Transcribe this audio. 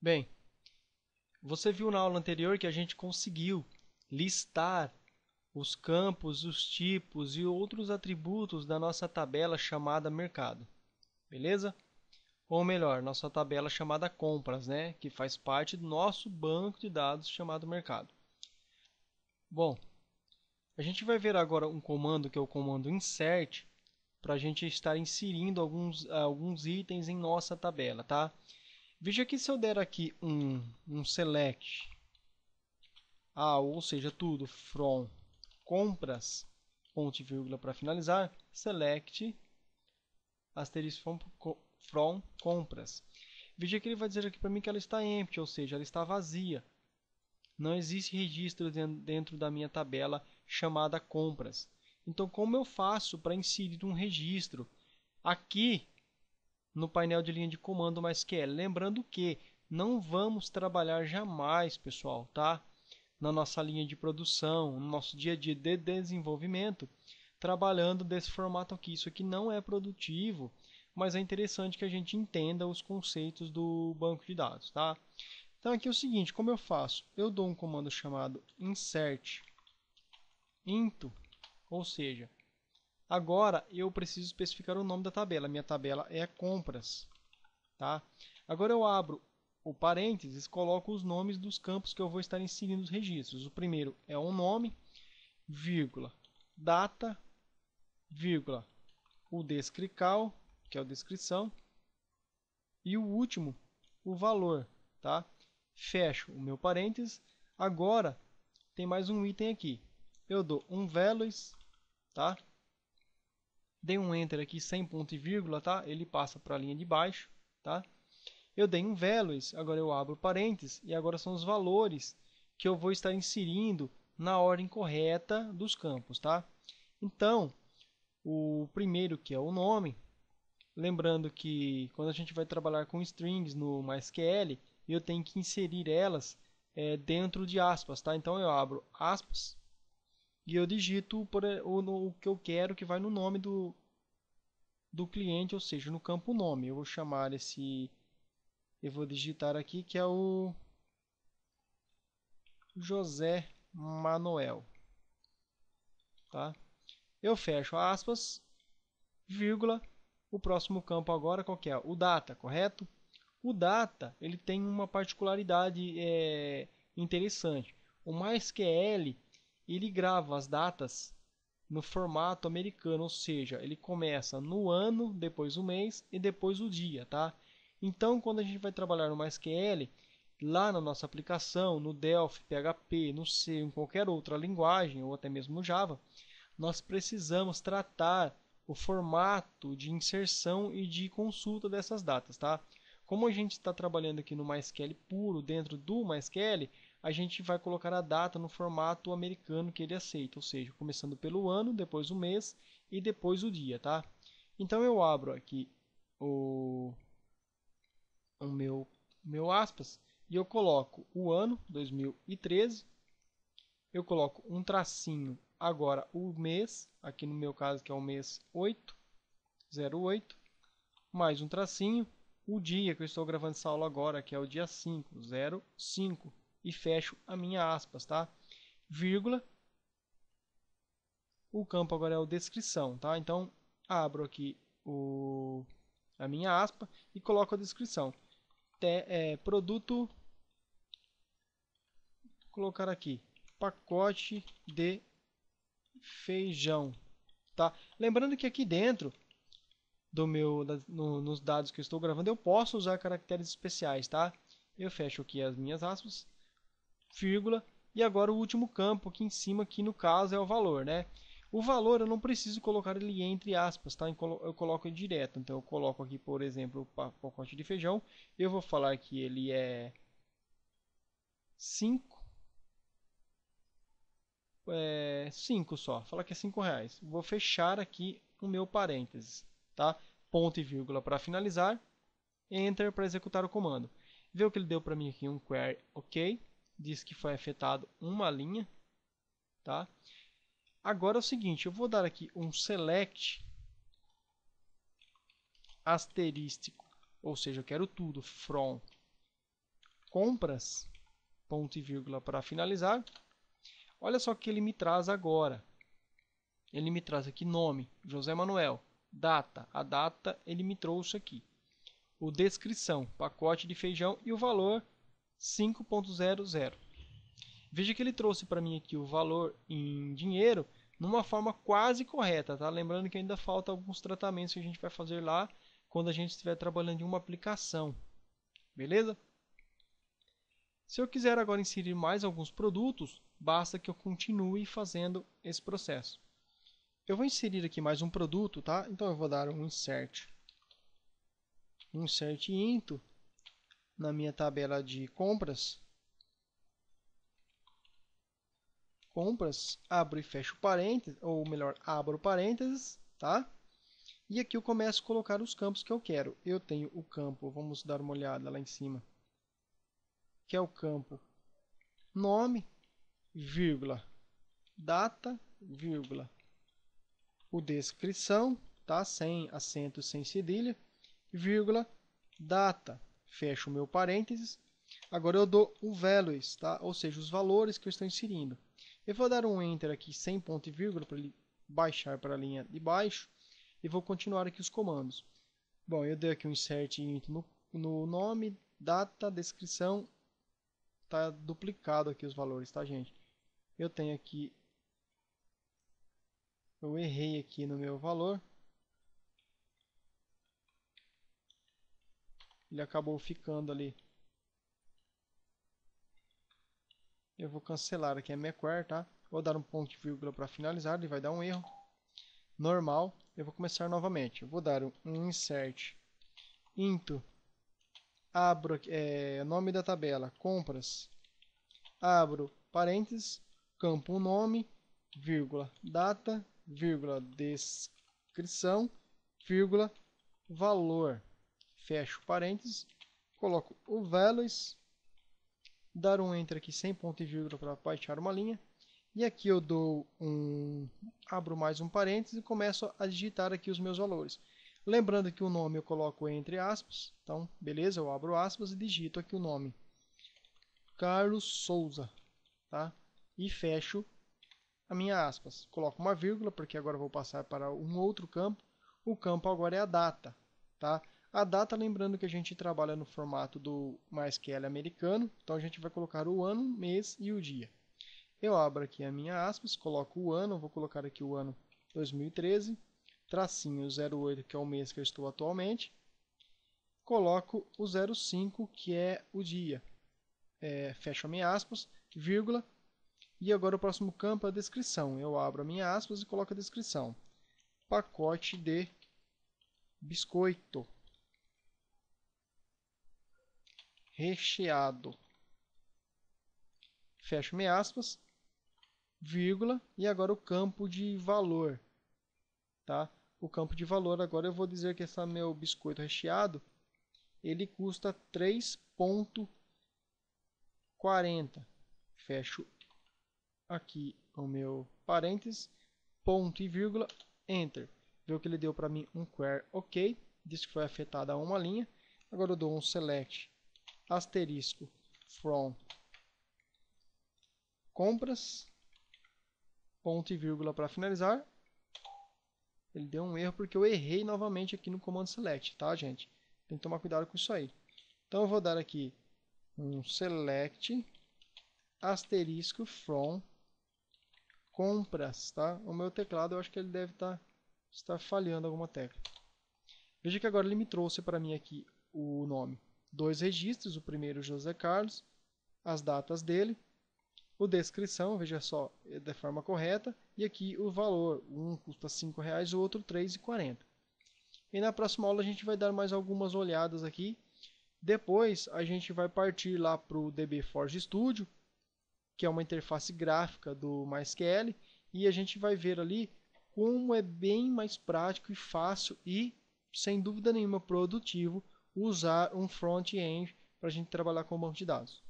Bem, você viu na aula anterior que a gente conseguiu listar os campos, os tipos e outros atributos da nossa tabela chamada mercado. Beleza? Ou melhor, nossa tabela chamada compras, né, que faz parte do nosso banco de dados chamado mercado. Bom, a gente vai ver agora um comando que é o comando insert para a gente estar inserindo alguns, alguns itens em nossa tabela, tá? Veja que se eu der aqui um, um select, ah, ou seja, tudo from compras, ponto e vírgula para finalizar, select asterisco from, from compras. Veja que ele vai dizer aqui para mim que ela está empty, ou seja, ela está vazia. Não existe registro dentro da minha tabela chamada compras. Então, como eu faço para inserir um registro? Aqui no painel de linha de comando mais que é. Lembrando que não vamos trabalhar jamais, pessoal, tá? Na nossa linha de produção, no nosso dia a dia de desenvolvimento, trabalhando desse formato aqui. Isso aqui não é produtivo, mas é interessante que a gente entenda os conceitos do banco de dados, tá? Então aqui é o seguinte, como eu faço? Eu dou um comando chamado insert into, ou seja, Agora eu preciso especificar o nome da tabela. Minha tabela é compras. Tá? Agora eu abro o parênteses, coloco os nomes dos campos que eu vou estar inserindo os registros. O primeiro é o nome, vírgula, data, vírgula, o descrical, que é a descrição, e o último, o valor. Tá? Fecho o meu parênteses. Agora tem mais um item aqui. Eu dou um veloz, tá? Dei um enter aqui sem ponto e vírgula, tá? Ele passa para a linha de baixo, tá? Eu dei um values, agora eu abro parênteses e agora são os valores que eu vou estar inserindo na ordem correta dos campos, tá? Então, o primeiro que é o nome, lembrando que quando a gente vai trabalhar com strings no MySQL, eu tenho que inserir elas é, dentro de aspas, tá? Então eu abro aspas e eu digito o, o, o que eu quero que vai no nome do, do cliente, ou seja, no campo nome. Eu vou chamar esse, eu vou digitar aqui que é o José Manuel, tá? Eu fecho aspas, vírgula, o próximo campo agora qual que é? O data, correto? O data ele tem uma particularidade é, interessante. O MySQL é ele grava as datas no formato americano, ou seja, ele começa no ano, depois o mês e depois o dia, tá? Então, quando a gente vai trabalhar no MySQL, lá na nossa aplicação, no Delphi, PHP, no C, em qualquer outra linguagem ou até mesmo no Java, nós precisamos tratar o formato de inserção e de consulta dessas datas, tá? Como a gente está trabalhando aqui no MySQL puro, dentro do MySQL, a gente vai colocar a data no formato americano que ele aceita, ou seja, começando pelo ano, depois o mês e depois o dia, tá? Então eu abro aqui o, o meu, meu aspas e eu coloco o ano 2013, eu coloco um tracinho agora o mês, aqui no meu caso que é o mês 8, 08, mais um tracinho, o dia que eu estou gravando essa aula agora, que é o dia 5, 05 e fecho a minha aspas, tá? Vírgula. O campo agora é o descrição, tá? Então, abro aqui o, a minha aspa e coloco a descrição. Te, é, produto, colocar aqui, pacote de feijão, tá? Lembrando que aqui dentro do meu, da, no, nos dados que eu estou gravando, eu posso usar caracteres especiais, tá? Eu fecho aqui as minhas aspas vírgula, e agora o último campo aqui em cima, que no caso é o valor, né? O valor eu não preciso colocar ele entre aspas, tá? Eu coloco ele direto. Então eu coloco aqui, por exemplo, o pacote de feijão. Eu vou falar que ele é 5. É só. Falar que é 5 reais. Vou fechar aqui o meu parênteses, tá? Ponto e vírgula para finalizar. Enter para executar o comando. Vê o que ele deu para mim aqui, um query, ok diz que foi afetado uma linha, tá? Agora é o seguinte, eu vou dar aqui um select asterístico, ou seja, eu quero tudo from compras ponto e vírgula para finalizar. Olha só o que ele me traz agora. Ele me traz aqui nome, José Manuel, data, a data ele me trouxe aqui. O descrição, pacote de feijão e o valor 5.00. Veja que ele trouxe para mim aqui o valor em dinheiro numa forma quase correta, tá? Lembrando que ainda falta alguns tratamentos que a gente vai fazer lá quando a gente estiver trabalhando em uma aplicação. Beleza? Se eu quiser agora inserir mais alguns produtos, basta que eu continue fazendo esse processo. Eu vou inserir aqui mais um produto, tá? Então eu vou dar um insert, um insert into na minha tabela de compras, compras, abro e fecho parênteses, ou melhor, abro parênteses, tá? E aqui eu começo a colocar os campos que eu quero. Eu tenho o campo, vamos dar uma olhada lá em cima, que é o campo nome, vírgula, data, vírgula, o descrição, tá? Sem acento, sem cedilha, vírgula, data fecho o meu parênteses. Agora eu dou o values, tá? ou seja, os valores que eu estou inserindo. Eu vou dar um enter aqui sem ponto e vírgula para ele baixar para a linha de baixo e vou continuar aqui os comandos. Bom, eu dei aqui um insert int no, no nome, data, descrição, tá duplicado aqui os valores, tá gente? Eu tenho aqui, eu errei aqui no meu valor, ele acabou ficando ali. Eu vou cancelar aqui a macware, tá? Vou dar um ponto de vírgula para finalizar, ele vai dar um erro. Normal, eu vou começar novamente. Eu vou dar um insert into, abro é, nome da tabela, compras, abro parênteses, campo nome, vírgula, data, vírgula, descrição, vírgula, valor fecho parênteses, coloco o values, dar um enter aqui sem ponto e vírgula para baixar uma linha, e aqui eu dou um, abro mais um parênteses e começo a digitar aqui os meus valores. Lembrando que o nome eu coloco entre aspas, então beleza, eu abro aspas e digito aqui o nome. Carlos Souza, tá? E fecho a minha aspas. Coloco uma vírgula, porque agora vou passar para um outro campo. O campo agora é a data, tá? A data, lembrando que a gente trabalha no formato do MySQL americano, então a gente vai colocar o ano, mês e o dia. Eu abro aqui a minha aspas, coloco o ano, vou colocar aqui o ano 2013, tracinho 08, que é o mês que eu estou atualmente, coloco o 05, que é o dia, é, fecho a minha aspas, vírgula, e agora o próximo campo é a descrição. Eu abro a minha aspas e coloco a descrição. Pacote de biscoito. recheado. Fecho me aspas, vírgula, e agora o campo de valor. Tá? O campo de valor, agora eu vou dizer que esse meu biscoito recheado, ele custa 3.40. Fecho aqui o meu parênteses, ponto e vírgula, enter. Viu que ele deu para mim um query ok, disse que foi afetada a uma linha. Agora eu dou um select asterisco from compras, ponto e vírgula para finalizar. Ele deu um erro porque eu errei novamente aqui no comando select, tá gente? Tem que tomar cuidado com isso aí. Então eu vou dar aqui um select asterisco from compras, tá? O meu teclado eu acho que ele deve tá, estar falhando alguma tecla. Veja que agora ele me trouxe para mim aqui o nome dois registros, o primeiro José Carlos, as datas dele, o descrição, veja só, é da forma correta, e aqui o valor, um custa R$ 5,00, o outro R$ 3,40. E na próxima aula a gente vai dar mais algumas olhadas aqui. Depois a gente vai partir lá para o DB Forge Studio, que é uma interface gráfica do MySQL, e a gente vai ver ali como é bem mais prático e fácil e, sem dúvida nenhuma, produtivo usar um front-end para a gente trabalhar com banco de dados.